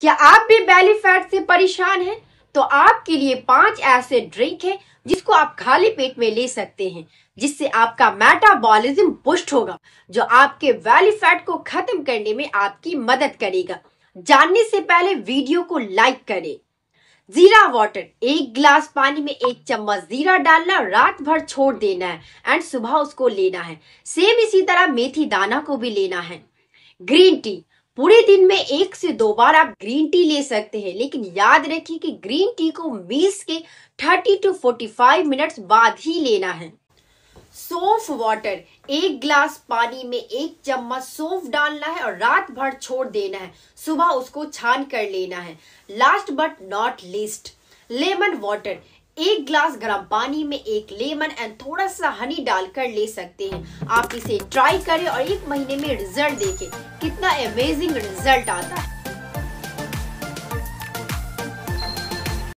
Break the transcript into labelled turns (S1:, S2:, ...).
S1: क्या आप भी बैली फैट से परेशान हैं? तो आपके लिए पांच ऐसे ड्रिंक हैं जिसको आप खाली पेट में ले सकते हैं जिससे आपका मेटाबॉलिज्म पुष्ट होगा जो आपके बैली फैट को खत्म करने में आपकी मदद करेगा जानने से पहले वीडियो को लाइक करें जीरा वाटर एक गिलास पानी में एक चम्मच जीरा डालना रात भर छोड़ देना है एंड सुबह उसको लेना है सेम इसी तरह मेथी दाना को भी लेना है ग्रीन टी पूरे दिन में एक से दो बार आप ग्रीन टी ले सकते हैं लेकिन याद रखिए कि ग्रीन टी को मीस के 30 टू 45 मिनट्स बाद ही लेना है सोफ वाटर एक ग्लास पानी में एक चम्मच सोफ डालना है और रात भर छोड़ देना है सुबह उसको छान कर लेना है last but not least lemon water एक ग्लास गर्म पानी में एक लेमन एंड थोड़ा सा हनी डालकर ले सकते हैं आप इसे ट्राई करें और एक महीने में रिजल्ट देखें कितना अमेजिंग रिजल्ट आता है